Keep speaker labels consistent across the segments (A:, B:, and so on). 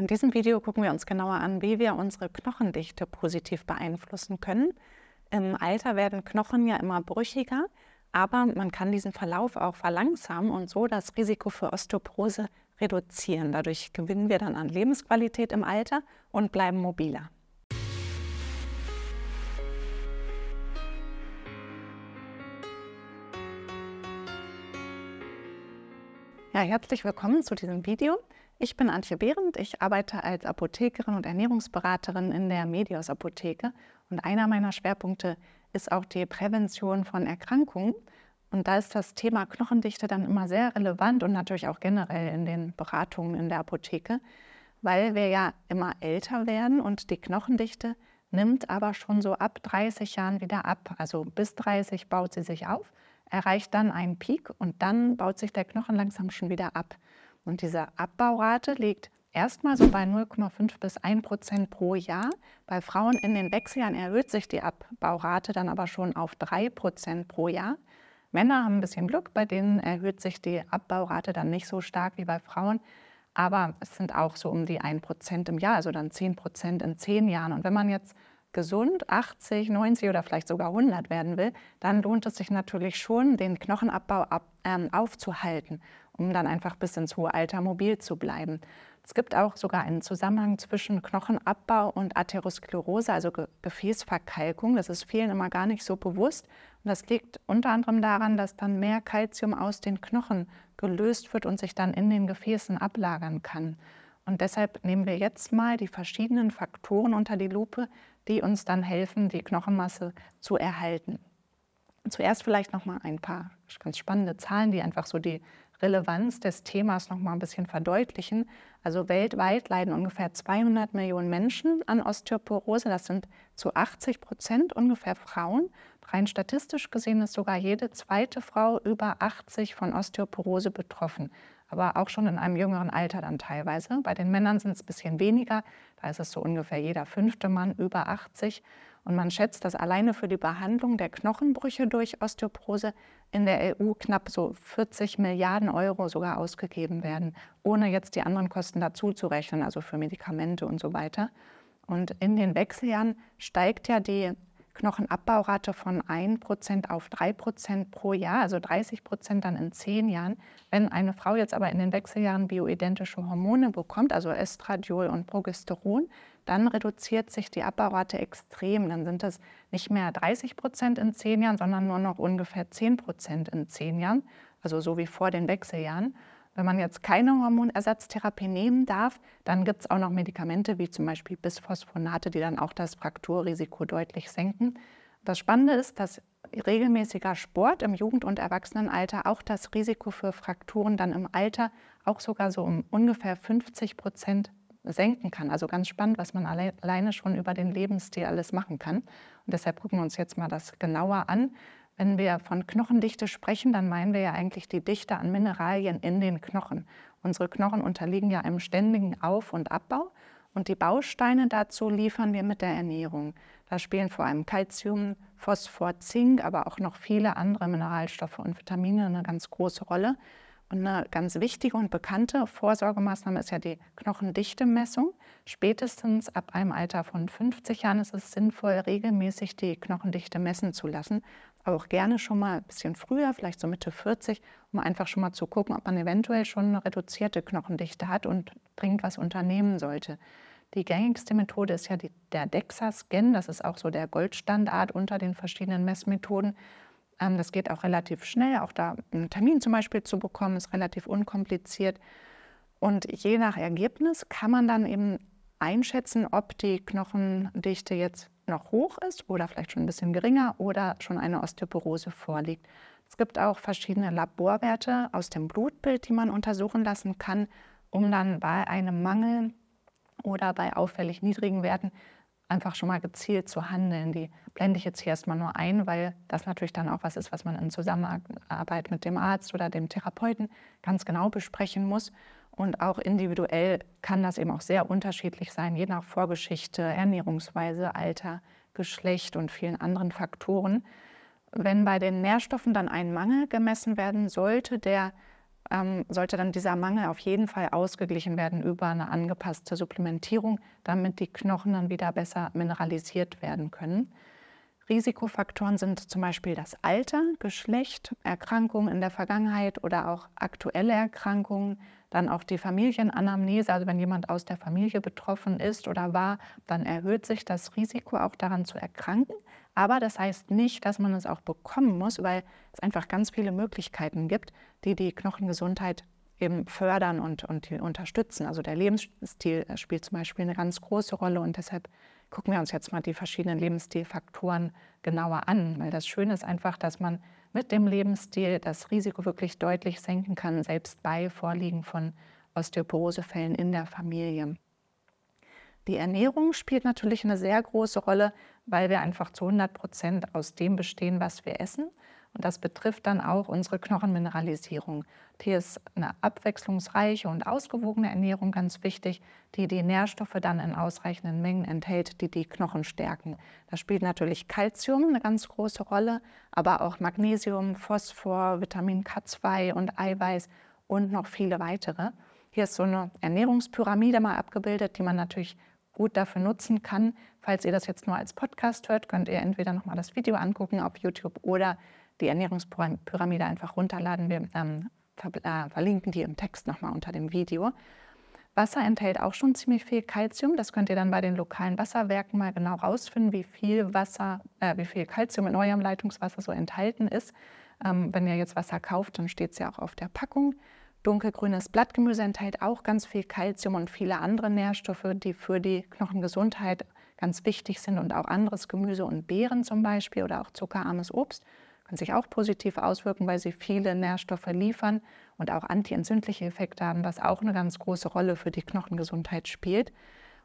A: In diesem Video gucken wir uns genauer an, wie wir unsere Knochendichte positiv beeinflussen können. Im Alter werden Knochen ja immer brüchiger, aber man kann diesen Verlauf auch verlangsamen und so das Risiko für Osteoporose reduzieren. Dadurch gewinnen wir dann an Lebensqualität im Alter und bleiben mobiler. Ja, herzlich willkommen zu diesem Video. Ich bin Antje Behrendt. Ich arbeite als Apothekerin und Ernährungsberaterin in der Medios Apotheke. Und einer meiner Schwerpunkte ist auch die Prävention von Erkrankungen. Und da ist das Thema Knochendichte dann immer sehr relevant und natürlich auch generell in den Beratungen in der Apotheke, weil wir ja immer älter werden und die Knochendichte nimmt aber schon so ab 30 Jahren wieder ab. Also bis 30 baut sie sich auf, erreicht dann einen Peak und dann baut sich der Knochen langsam schon wieder ab. Und diese Abbaurate liegt erstmal so bei 0,5 bis 1 Prozent pro Jahr. Bei Frauen in den Wechseljahren erhöht sich die Abbaurate dann aber schon auf 3 Prozent pro Jahr. Männer haben ein bisschen Glück, bei denen erhöht sich die Abbaurate dann nicht so stark wie bei Frauen. Aber es sind auch so um die 1 Prozent im Jahr, also dann 10 Prozent in 10 Jahren. Und wenn man jetzt gesund 80, 90 oder vielleicht sogar 100 werden will, dann lohnt es sich natürlich schon, den Knochenabbau ab, äh, aufzuhalten um dann einfach bis ins hohe Alter mobil zu bleiben. Es gibt auch sogar einen Zusammenhang zwischen Knochenabbau und Atherosklerose, also Ge Gefäßverkalkung. Das ist vielen immer gar nicht so bewusst. Und das liegt unter anderem daran, dass dann mehr Kalzium aus den Knochen gelöst wird und sich dann in den Gefäßen ablagern kann. Und deshalb nehmen wir jetzt mal die verschiedenen Faktoren unter die Lupe, die uns dann helfen, die Knochenmasse zu erhalten. Zuerst vielleicht noch mal ein paar ganz spannende Zahlen, die einfach so die Relevanz des Themas noch mal ein bisschen verdeutlichen. Also weltweit leiden ungefähr 200 Millionen Menschen an Osteoporose. Das sind zu 80 Prozent ungefähr Frauen. Rein statistisch gesehen ist sogar jede zweite Frau über 80 von Osteoporose betroffen. Aber auch schon in einem jüngeren Alter dann teilweise. Bei den Männern sind es ein bisschen weniger. Da ist es so ungefähr jeder fünfte Mann über 80. Und man schätzt, dass alleine für die Behandlung der Knochenbrüche durch Osteoporose in der EU knapp so 40 Milliarden Euro sogar ausgegeben werden, ohne jetzt die anderen Kosten dazuzurechnen, also für Medikamente und so weiter. Und in den Wechseljahren steigt ja die Knochenabbaurate von 1% auf 3% pro Jahr, also 30% dann in 10 Jahren. Wenn eine Frau jetzt aber in den Wechseljahren bioidentische Hormone bekommt, also Estradiol und Progesteron, dann reduziert sich die Abbaurate extrem. Dann sind es nicht mehr 30 Prozent in zehn Jahren, sondern nur noch ungefähr 10 Prozent in zehn Jahren, also so wie vor den Wechseljahren. Wenn man jetzt keine Hormonersatztherapie nehmen darf, dann gibt es auch noch Medikamente wie zum Beispiel Bisphosphonate, die dann auch das Frakturrisiko deutlich senken. Das Spannende ist, dass regelmäßiger Sport im Jugend- und Erwachsenenalter auch das Risiko für Frakturen dann im Alter auch sogar so um ungefähr 50 Prozent senken kann. Also ganz spannend, was man alle, alleine schon über den Lebensstil alles machen kann. Und deshalb gucken wir uns jetzt mal das genauer an. Wenn wir von Knochendichte sprechen, dann meinen wir ja eigentlich die Dichte an Mineralien in den Knochen. Unsere Knochen unterliegen ja einem ständigen Auf- und Abbau. Und die Bausteine dazu liefern wir mit der Ernährung. Da spielen vor allem Kalzium, Phosphor, Zink, aber auch noch viele andere Mineralstoffe und Vitamine eine ganz große Rolle. Und eine ganz wichtige und bekannte Vorsorgemaßnahme ist ja die Knochendichte-Messung. Spätestens ab einem Alter von 50 Jahren ist es sinnvoll, regelmäßig die Knochendichte messen zu lassen. Auch gerne schon mal ein bisschen früher, vielleicht so Mitte 40, um einfach schon mal zu gucken, ob man eventuell schon eine reduzierte Knochendichte hat und dringend was unternehmen sollte. Die gängigste Methode ist ja die, der DEXA-Scan. Das ist auch so der Goldstandard unter den verschiedenen Messmethoden. Ähm, das geht auch relativ schnell. Auch da einen Termin zum Beispiel zu bekommen, ist relativ unkompliziert. Und je nach Ergebnis kann man dann eben einschätzen, ob die Knochendichte jetzt noch hoch ist oder vielleicht schon ein bisschen geringer oder schon eine Osteoporose vorliegt. Es gibt auch verschiedene Laborwerte aus dem Blutbild, die man untersuchen lassen kann, um dann bei einem Mangel oder bei auffällig niedrigen Werten einfach schon mal gezielt zu handeln. Die blende ich jetzt hier erstmal nur ein, weil das natürlich dann auch was ist, was man in Zusammenarbeit mit dem Arzt oder dem Therapeuten ganz genau besprechen muss. Und auch individuell kann das eben auch sehr unterschiedlich sein, je nach Vorgeschichte, Ernährungsweise, Alter, Geschlecht und vielen anderen Faktoren. Wenn bei den Nährstoffen dann ein Mangel gemessen werden sollte, der ähm, sollte dann dieser Mangel auf jeden Fall ausgeglichen werden über eine angepasste Supplementierung, damit die Knochen dann wieder besser mineralisiert werden können. Risikofaktoren sind zum Beispiel das Alter, Geschlecht, Erkrankungen in der Vergangenheit oder auch aktuelle Erkrankungen, dann auch die Familienanamnese, also wenn jemand aus der Familie betroffen ist oder war, dann erhöht sich das Risiko auch daran zu erkranken. Aber das heißt nicht, dass man es auch bekommen muss, weil es einfach ganz viele Möglichkeiten gibt, die die Knochengesundheit eben fördern und, und unterstützen. Also der Lebensstil spielt zum Beispiel eine ganz große Rolle und deshalb gucken wir uns jetzt mal die verschiedenen Lebensstilfaktoren genauer an, weil das Schöne ist einfach, dass man mit dem Lebensstil das Risiko wirklich deutlich senken kann, selbst bei Vorliegen von Osteoporosefällen in der Familie. Die Ernährung spielt natürlich eine sehr große Rolle, weil wir einfach zu 100 Prozent aus dem bestehen, was wir essen. Und das betrifft dann auch unsere Knochenmineralisierung. Hier ist eine abwechslungsreiche und ausgewogene Ernährung ganz wichtig, die die Nährstoffe dann in ausreichenden Mengen enthält, die die Knochen stärken. Da spielt natürlich Kalzium eine ganz große Rolle, aber auch Magnesium, Phosphor, Vitamin K2 und Eiweiß und noch viele weitere. Hier ist so eine Ernährungspyramide mal abgebildet, die man natürlich gut dafür nutzen kann. Falls ihr das jetzt nur als Podcast hört, könnt ihr entweder nochmal das Video angucken auf YouTube oder die Ernährungspyramide einfach runterladen. Wir ähm, ver äh, verlinken die im Text nochmal unter dem Video. Wasser enthält auch schon ziemlich viel Kalzium. Das könnt ihr dann bei den lokalen Wasserwerken mal genau rausfinden, wie viel Wasser, äh, wie viel Kalzium in eurem Leitungswasser so enthalten ist. Ähm, wenn ihr jetzt Wasser kauft, dann steht es ja auch auf der Packung. Dunkelgrünes Blattgemüse enthält auch ganz viel Kalzium und viele andere Nährstoffe, die für die Knochengesundheit ganz wichtig sind und auch anderes Gemüse und Beeren zum Beispiel oder auch zuckerarmes Obst können sich auch positiv auswirken, weil sie viele Nährstoffe liefern und auch antientzündliche Effekte haben, was auch eine ganz große Rolle für die Knochengesundheit spielt.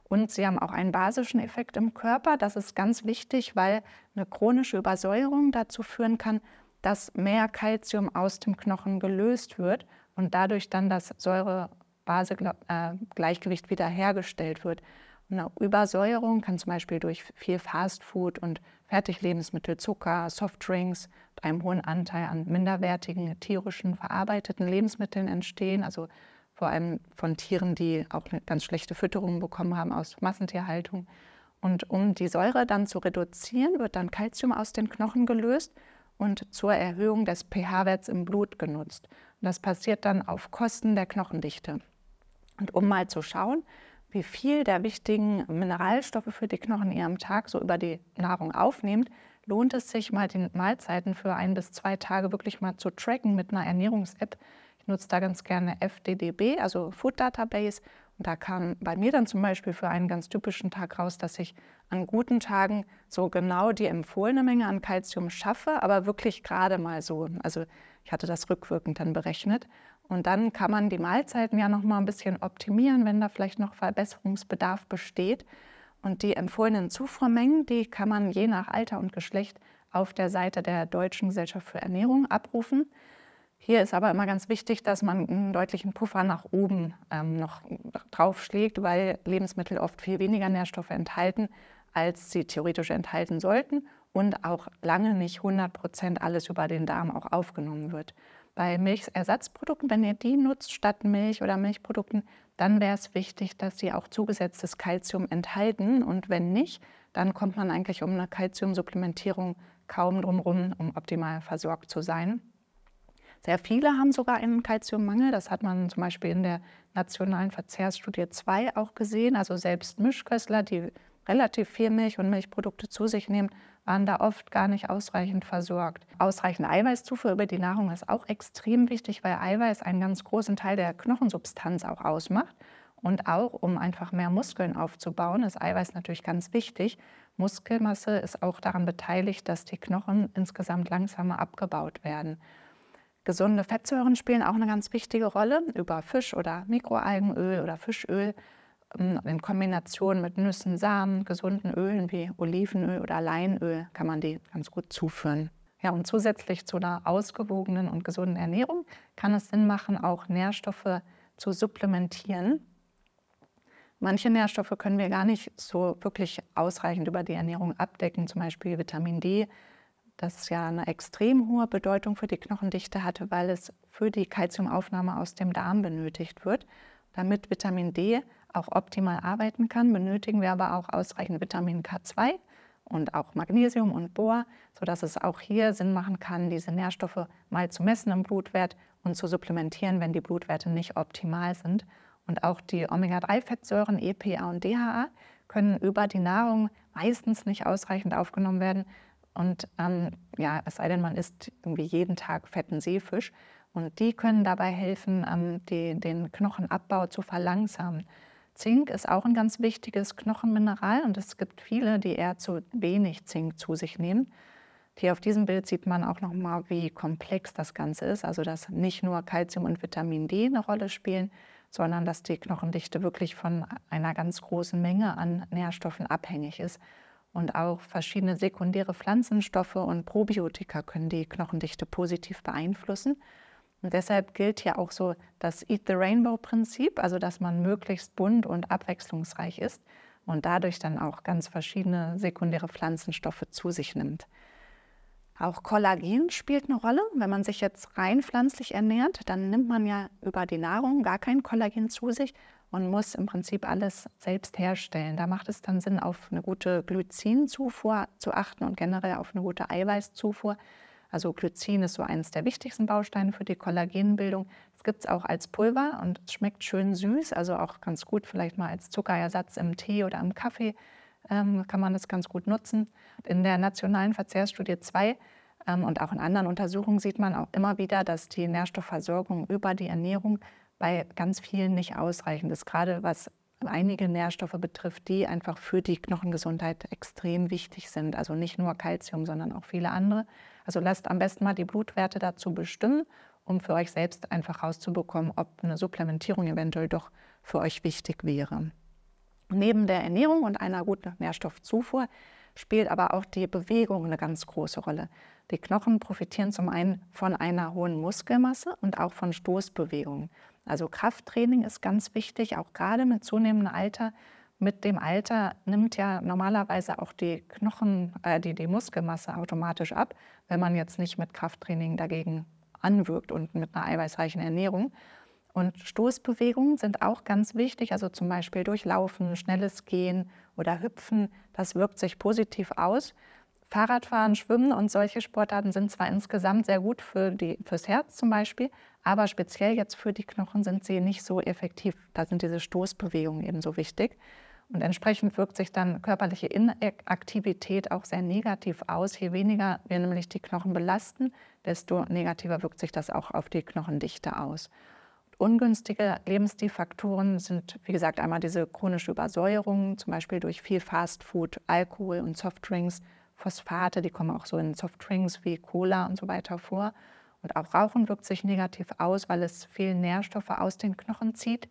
A: Und sie haben auch einen basischen Effekt im Körper. Das ist ganz wichtig, weil eine chronische Übersäuerung dazu führen kann, dass mehr Kalzium aus dem Knochen gelöst wird und dadurch dann das Säure-Base-Gleichgewicht wiederhergestellt wird. eine Übersäuerung kann zum Beispiel durch viel Fastfood und Fertiglebensmittel, Zucker, Softdrinks mit einem hohen Anteil an minderwertigen tierischen verarbeiteten Lebensmitteln entstehen, also vor allem von Tieren, die auch eine ganz schlechte Fütterung bekommen haben aus Massentierhaltung. Und um die Säure dann zu reduzieren, wird dann Kalzium aus den Knochen gelöst und zur Erhöhung des pH-Werts im Blut genutzt das passiert dann auf Kosten der Knochendichte. Und um mal zu schauen, wie viel der wichtigen Mineralstoffe für die Knochen ihr am Tag so über die Nahrung aufnehmt, lohnt es sich mal die Mahlzeiten für ein bis zwei Tage wirklich mal zu tracken mit einer Ernährungs-App. Ich nutze da ganz gerne FDDB, also Food Database, da kam bei mir dann zum Beispiel für einen ganz typischen Tag raus, dass ich an guten Tagen so genau die empfohlene Menge an Kalzium schaffe, aber wirklich gerade mal so. Also ich hatte das rückwirkend dann berechnet. Und dann kann man die Mahlzeiten ja noch mal ein bisschen optimieren, wenn da vielleicht noch Verbesserungsbedarf besteht. Und die empfohlenen Zufuhrmengen, die kann man je nach Alter und Geschlecht auf der Seite der Deutschen Gesellschaft für Ernährung abrufen. Hier ist aber immer ganz wichtig, dass man einen deutlichen Puffer nach oben ähm, noch draufschlägt, weil Lebensmittel oft viel weniger Nährstoffe enthalten, als sie theoretisch enthalten sollten und auch lange nicht 100 Prozent alles über den Darm auch aufgenommen wird. Bei Milchersatzprodukten, wenn ihr die nutzt statt Milch oder Milchprodukten, dann wäre es wichtig, dass sie auch zugesetztes Kalzium enthalten. Und wenn nicht, dann kommt man eigentlich um eine Kalziumsupplementierung kaum drumherum, um optimal versorgt zu sein. Sehr viele haben sogar einen Kalziummangel. Das hat man zum Beispiel in der nationalen Verzehrsstudie 2 auch gesehen. Also selbst Mischköstler, die relativ viel Milch und Milchprodukte zu sich nehmen, waren da oft gar nicht ausreichend versorgt. Ausreichend Eiweißzufuhr über die Nahrung ist auch extrem wichtig, weil Eiweiß einen ganz großen Teil der Knochensubstanz auch ausmacht. Und auch, um einfach mehr Muskeln aufzubauen, ist Eiweiß natürlich ganz wichtig. Muskelmasse ist auch daran beteiligt, dass die Knochen insgesamt langsamer abgebaut werden. Gesunde Fettsäuren spielen auch eine ganz wichtige Rolle über Fisch- oder Mikroalgenöl oder Fischöl ähm, in Kombination mit Nüssen, Samen, gesunden Ölen wie Olivenöl oder Leinöl kann man die ganz gut zuführen. Ja, und zusätzlich zu einer ausgewogenen und gesunden Ernährung kann es Sinn machen, auch Nährstoffe zu supplementieren. Manche Nährstoffe können wir gar nicht so wirklich ausreichend über die Ernährung abdecken, zum Beispiel Vitamin D das ja eine extrem hohe Bedeutung für die Knochendichte hatte, weil es für die Kalziumaufnahme aus dem Darm benötigt wird. Damit Vitamin D auch optimal arbeiten kann, benötigen wir aber auch ausreichend Vitamin K2 und auch Magnesium und Bohr, sodass es auch hier Sinn machen kann, diese Nährstoffe mal zu messen im Blutwert und zu supplementieren, wenn die Blutwerte nicht optimal sind. Und auch die Omega-3-Fettsäuren EPA und DHA können über die Nahrung meistens nicht ausreichend aufgenommen werden, und ähm, ja, es sei denn, man isst irgendwie jeden Tag fetten Seefisch. Und die können dabei helfen, ähm, die, den Knochenabbau zu verlangsamen. Zink ist auch ein ganz wichtiges Knochenmineral und es gibt viele, die eher zu wenig Zink zu sich nehmen. Hier auf diesem Bild sieht man auch nochmal, wie komplex das Ganze ist. Also, dass nicht nur Kalzium und Vitamin D eine Rolle spielen, sondern dass die Knochendichte wirklich von einer ganz großen Menge an Nährstoffen abhängig ist. Und auch verschiedene sekundäre Pflanzenstoffe und Probiotika können die Knochendichte positiv beeinflussen. Und deshalb gilt ja auch so das Eat the Rainbow-Prinzip, also dass man möglichst bunt und abwechslungsreich ist und dadurch dann auch ganz verschiedene sekundäre Pflanzenstoffe zu sich nimmt. Auch Kollagen spielt eine Rolle. Wenn man sich jetzt rein pflanzlich ernährt, dann nimmt man ja über die Nahrung gar kein Kollagen zu sich und muss im Prinzip alles selbst herstellen. Da macht es dann Sinn, auf eine gute Glycinzufuhr zu achten und generell auf eine gute Eiweißzufuhr. Also Glycin ist so eines der wichtigsten Bausteine für die Kollagenbildung. Es gibt es auch als Pulver und es schmeckt schön süß, also auch ganz gut vielleicht mal als Zuckerersatz im Tee oder im Kaffee ähm, kann man das ganz gut nutzen. In der nationalen Verzehrstudie 2 ähm, und auch in anderen Untersuchungen sieht man auch immer wieder, dass die Nährstoffversorgung über die Ernährung bei ganz vielen nicht ausreichend ist, gerade was einige Nährstoffe betrifft, die einfach für die Knochengesundheit extrem wichtig sind. Also nicht nur Kalzium, sondern auch viele andere. Also lasst am besten mal die Blutwerte dazu bestimmen, um für euch selbst einfach rauszubekommen, ob eine Supplementierung eventuell doch für euch wichtig wäre. Neben der Ernährung und einer guten Nährstoffzufuhr spielt aber auch die Bewegung eine ganz große Rolle. Die Knochen profitieren zum einen von einer hohen Muskelmasse und auch von Stoßbewegungen. Also Krafttraining ist ganz wichtig, auch gerade mit zunehmendem Alter. Mit dem Alter nimmt ja normalerweise auch die Knochen, äh, die, die Muskelmasse automatisch ab, wenn man jetzt nicht mit Krafttraining dagegen anwirkt und mit einer eiweißreichen Ernährung. Und Stoßbewegungen sind auch ganz wichtig, also zum Beispiel durchlaufen, schnelles Gehen oder Hüpfen, das wirkt sich positiv aus. Fahrradfahren, Schwimmen und solche Sportarten sind zwar insgesamt sehr gut für die, fürs Herz zum Beispiel, aber speziell jetzt für die Knochen sind sie nicht so effektiv. Da sind diese Stoßbewegungen eben so wichtig. Und entsprechend wirkt sich dann körperliche Inaktivität auch sehr negativ aus. Je weniger wir nämlich die Knochen belasten, desto negativer wirkt sich das auch auf die Knochendichte aus. Ungünstige Lebensstilfaktoren sind, wie gesagt, einmal diese chronische Übersäuerung, zum Beispiel durch viel Fastfood, Alkohol und Softdrinks Phosphate, die kommen auch so in Softdrinks wie Cola und so weiter vor. Und auch Rauchen wirkt sich negativ aus, weil es viel Nährstoffe aus den Knochen zieht.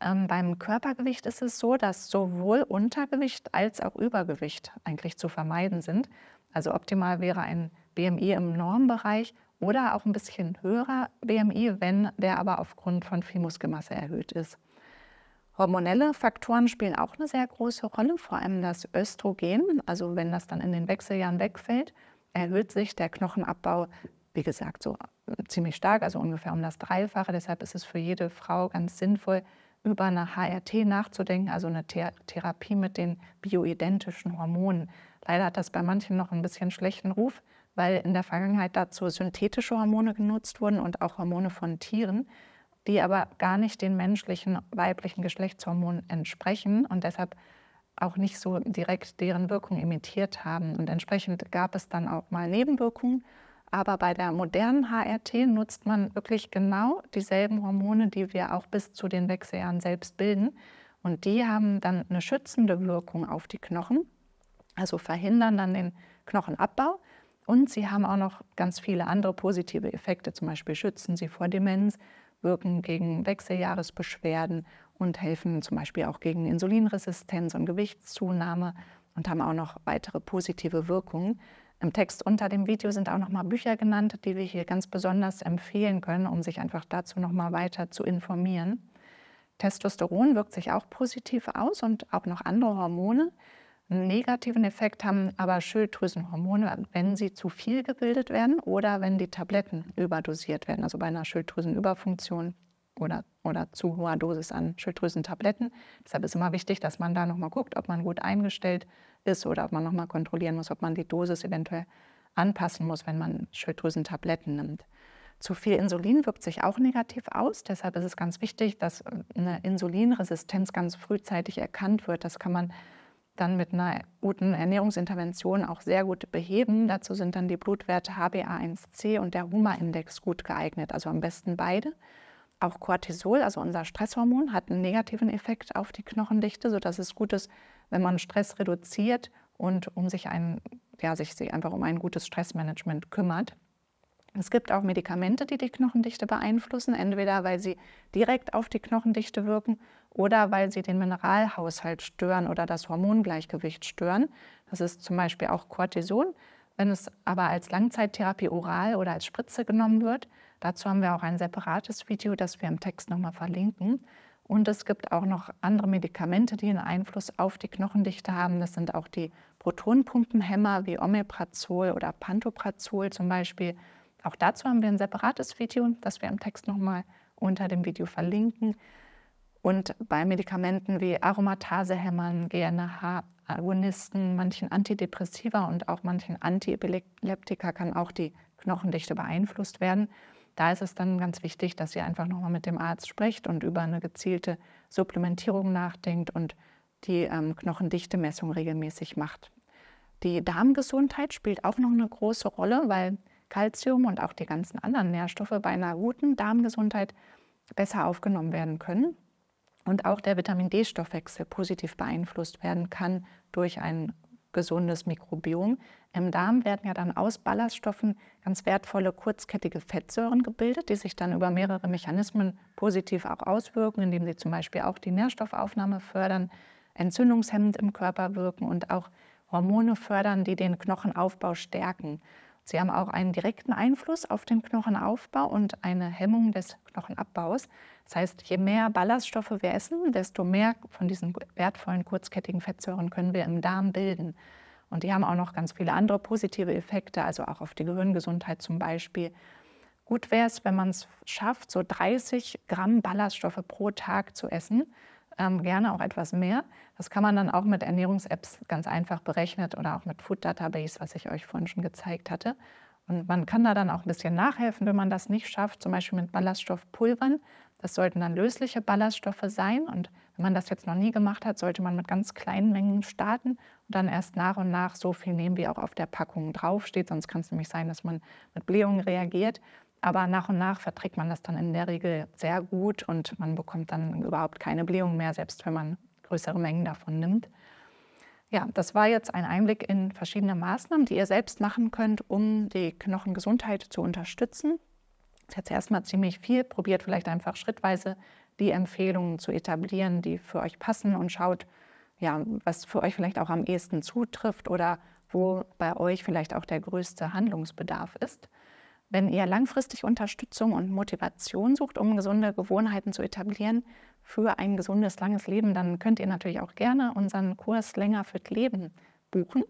A: Ähm, beim Körpergewicht ist es so, dass sowohl Untergewicht als auch Übergewicht eigentlich zu vermeiden sind. Also optimal wäre ein BMI im Normbereich oder auch ein bisschen höherer BMI, wenn der aber aufgrund von Fimusgemasse erhöht ist. Hormonelle Faktoren spielen auch eine sehr große Rolle, vor allem das Östrogen. Also wenn das dann in den Wechseljahren wegfällt, erhöht sich der Knochenabbau, wie gesagt, so äh, ziemlich stark, also ungefähr um das Dreifache. Deshalb ist es für jede Frau ganz sinnvoll, über eine HRT nachzudenken, also eine Ther Therapie mit den bioidentischen Hormonen. Leider hat das bei manchen noch ein bisschen schlechten Ruf, weil in der Vergangenheit dazu synthetische Hormone genutzt wurden und auch Hormone von Tieren die aber gar nicht den menschlichen weiblichen Geschlechtshormonen entsprechen und deshalb auch nicht so direkt deren Wirkung imitiert haben. Und entsprechend gab es dann auch mal Nebenwirkungen. Aber bei der modernen HRT nutzt man wirklich genau dieselben Hormone, die wir auch bis zu den Wechseljahren selbst bilden. Und die haben dann eine schützende Wirkung auf die Knochen, also verhindern dann den Knochenabbau. Und sie haben auch noch ganz viele andere positive Effekte, zum Beispiel schützen sie vor Demenz, wirken gegen Wechseljahresbeschwerden und helfen zum Beispiel auch gegen Insulinresistenz und Gewichtszunahme und haben auch noch weitere positive Wirkungen. Im Text unter dem Video sind auch noch mal Bücher genannt, die wir hier ganz besonders empfehlen können, um sich einfach dazu noch mal weiter zu informieren. Testosteron wirkt sich auch positiv aus und auch noch andere Hormone einen negativen Effekt haben aber Schilddrüsenhormone, wenn sie zu viel gebildet werden oder wenn die Tabletten überdosiert werden, also bei einer Schilddrüsenüberfunktion oder, oder zu hoher Dosis an Schilddrüsentabletten. Deshalb ist immer wichtig, dass man da nochmal guckt, ob man gut eingestellt ist oder ob man nochmal kontrollieren muss, ob man die Dosis eventuell anpassen muss, wenn man Schilddrüsentabletten nimmt. Zu viel Insulin wirkt sich auch negativ aus. Deshalb ist es ganz wichtig, dass eine Insulinresistenz ganz frühzeitig erkannt wird. Das kann man dann mit einer guten Ernährungsintervention auch sehr gut beheben. Dazu sind dann die Blutwerte HbA1c und der Huma-Index gut geeignet, also am besten beide. Auch Cortisol, also unser Stresshormon, hat einen negativen Effekt auf die Knochendichte, sodass es gut ist, wenn man Stress reduziert und um sich, ein, ja, sich einfach um ein gutes Stressmanagement kümmert. Es gibt auch Medikamente, die die Knochendichte beeinflussen, entweder weil sie direkt auf die Knochendichte wirken oder weil sie den Mineralhaushalt stören oder das Hormongleichgewicht stören. Das ist zum Beispiel auch Cortison. Wenn es aber als Langzeittherapie oral oder als Spritze genommen wird, dazu haben wir auch ein separates Video, das wir im Text nochmal verlinken. Und es gibt auch noch andere Medikamente, die einen Einfluss auf die Knochendichte haben. Das sind auch die Protonpumpenhämmer wie Omeprazol oder Pantoprazol zum Beispiel auch dazu haben wir ein separates Video, das wir im Text nochmal unter dem Video verlinken. Und bei Medikamenten wie Aromatasehämmern, gnh agonisten manchen Antidepressiva und auch manchen Antiepileptika kann auch die Knochendichte beeinflusst werden. Da ist es dann ganz wichtig, dass ihr einfach nochmal mit dem Arzt sprecht und über eine gezielte Supplementierung nachdenkt und die ähm, Knochendichtemessung regelmäßig macht. Die Darmgesundheit spielt auch noch eine große Rolle, weil Kalzium und auch die ganzen anderen Nährstoffe bei einer guten Darmgesundheit besser aufgenommen werden können und auch der Vitamin D-Stoffwechsel positiv beeinflusst werden kann durch ein gesundes Mikrobiom. Im Darm werden ja dann aus Ballaststoffen ganz wertvolle kurzkettige Fettsäuren gebildet, die sich dann über mehrere Mechanismen positiv auch auswirken, indem sie zum Beispiel auch die Nährstoffaufnahme fördern, entzündungshemmend im Körper wirken und auch Hormone fördern, die den Knochenaufbau stärken. Sie haben auch einen direkten Einfluss auf den Knochenaufbau und eine Hemmung des Knochenabbaus. Das heißt, je mehr Ballaststoffe wir essen, desto mehr von diesen wertvollen kurzkettigen Fettsäuren können wir im Darm bilden. Und die haben auch noch ganz viele andere positive Effekte, also auch auf die Gehirngesundheit zum Beispiel. Gut wäre es, wenn man es schafft, so 30 Gramm Ballaststoffe pro Tag zu essen ähm, gerne auch etwas mehr. Das kann man dann auch mit Ernährungs-Apps ganz einfach berechnet oder auch mit Food Database, was ich euch vorhin schon gezeigt hatte. Und man kann da dann auch ein bisschen nachhelfen, wenn man das nicht schafft, zum Beispiel mit Ballaststoffpulvern. Das sollten dann lösliche Ballaststoffe sein. Und wenn man das jetzt noch nie gemacht hat, sollte man mit ganz kleinen Mengen starten und dann erst nach und nach so viel nehmen, wie auch auf der Packung draufsteht. Sonst kann es nämlich sein, dass man mit Blähungen reagiert. Aber nach und nach verträgt man das dann in der Regel sehr gut und man bekommt dann überhaupt keine Blähung mehr, selbst wenn man größere Mengen davon nimmt. Ja, das war jetzt ein Einblick in verschiedene Maßnahmen, die ihr selbst machen könnt, um die Knochengesundheit zu unterstützen. ist jetzt erstmal ziemlich viel. Probiert vielleicht einfach schrittweise die Empfehlungen zu etablieren, die für euch passen und schaut, ja, was für euch vielleicht auch am ehesten zutrifft oder wo bei euch vielleicht auch der größte Handlungsbedarf ist. Wenn ihr langfristig Unterstützung und Motivation sucht, um gesunde Gewohnheiten zu etablieren für ein gesundes, langes Leben, dann könnt ihr natürlich auch gerne unseren Kurs Länger fürs Leben buchen.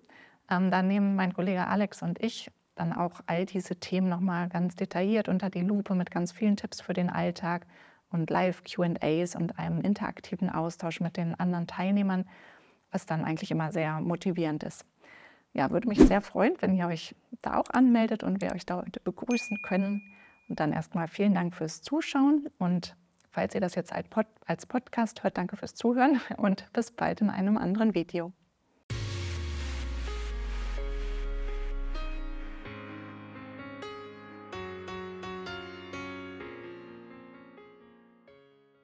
A: Ähm, da nehmen mein Kollege Alex und ich dann auch all diese Themen nochmal ganz detailliert unter die Lupe mit ganz vielen Tipps für den Alltag und Live-QAs und einem interaktiven Austausch mit den anderen Teilnehmern, was dann eigentlich immer sehr motivierend ist ja, würde mich sehr freuen, wenn ihr euch da auch anmeldet und wir euch da heute begrüßen können. Und dann erstmal vielen Dank fürs Zuschauen und falls ihr das jetzt als, Podcast hört, danke fürs Zuhören und bis bald in einem anderen Video.